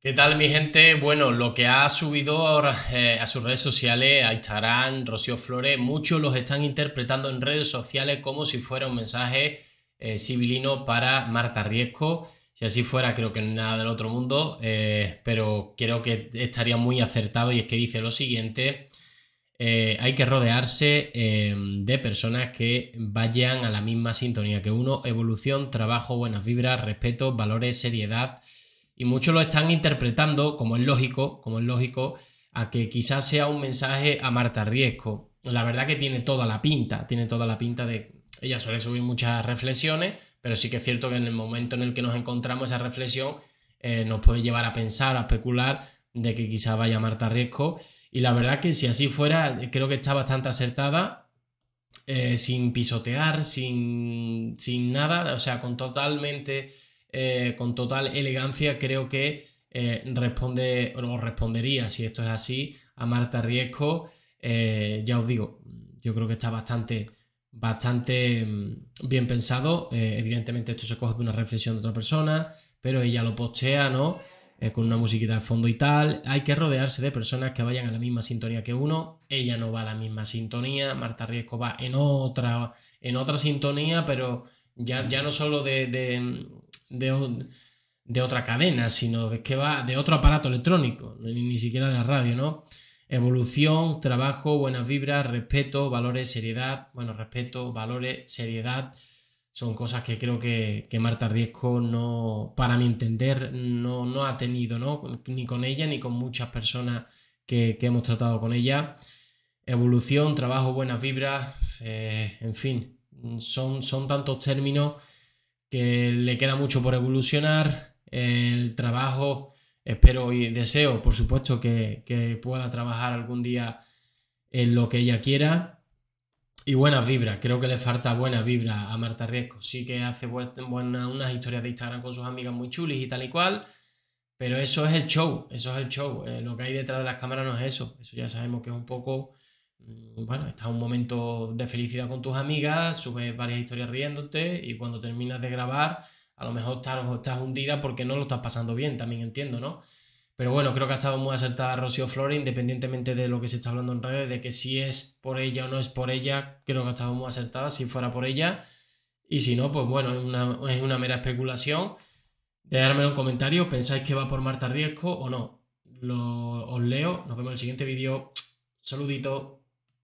¿Qué tal mi gente? Bueno, lo que ha subido eh, a sus redes sociales, a Instagram, Rocío Flores, muchos los están interpretando en redes sociales como si fuera un mensaje eh, civilino para Marta Riesco. Si así fuera, creo que nada del otro mundo, eh, pero creo que estaría muy acertado y es que dice lo siguiente, hay que rodearse em, de personas que vayan a la misma sintonía que uno, evolución, trabajo, buenas vibras, respeto, valores, seriedad y muchos lo están interpretando, como es lógico, como es lógico, a que quizás sea un mensaje a Marta Riesco. La verdad que tiene toda la pinta, tiene toda la pinta de... Ella suele subir muchas reflexiones, pero sí que es cierto que en el momento en el que nos encontramos esa reflexión eh, nos puede llevar a pensar, a especular de que quizá vaya Marta Riesco. Y la verdad que si así fuera, creo que está bastante acertada, eh, sin pisotear, sin, sin nada, o sea, con totalmente eh, con total elegancia creo que eh, responde o respondería, si esto es así, a Marta Riesco. Eh, ya os digo, yo creo que está bastante, bastante mm, bien pensado. evidentemente esto se coge de una reflexión de otra persona, pero ella lo postea, ¿no? con una musiquita de fondo y tal. Hay que rodearse de personas que vayan a la misma sintonía que uno. Ella no va a la misma sintonía, Marta Riesco va en otra, en otra sintonía, pero ya, no solo de, otra cadena, sino que va de otro aparato electrónico, ni, siquiera de la radio, ¿no? Evolución, trabajo, buenas vibras, respeto, valores, seriedad. Bueno, respeto, valores, seriedad son cosas que creo que, Marta Riesco no, para mi entender, no, ha tenido, ¿no? Ni con ella ni con muchas personas que, hemos tratado con ella. Evolución, trabajo, buenas vibras, eh, en fin son, tantos términos que le queda mucho por evolucionar. El trabajo, espero y deseo, por supuesto, que, pueda trabajar algún día en lo que ella quiera. Y buenas vibras, creo que le falta buena vibra a Marta Riesco. Sí que hace buena, unas historias de Instagram con sus amigas muy chulis y tal y cual, pero eso es el show, eso es el show. Eh, lo que hay detrás de las cámaras no es eso. Eso ya sabemos que es un poco Mm, bueno, estás un momento de felicidad con tus amigas, subes varias historias riéndote y cuando terminas de grabar, a lo mejor estás, estás hundida porque no lo estás pasando bien, también entiendo, ¿no? Pero bueno, creo que ha estado muy acertada Rocío Flores, independientemente de lo que se está hablando en redes, de que si es por ella o no es por ella, creo que ha estado muy acertada si fuera por ella. Y si no, pues bueno, es una, mera especulación. Dejadme un comentario ¿pensáis que va por Marta Riesco o no? os leo, nos vemos en el siguiente vídeo. Saludito.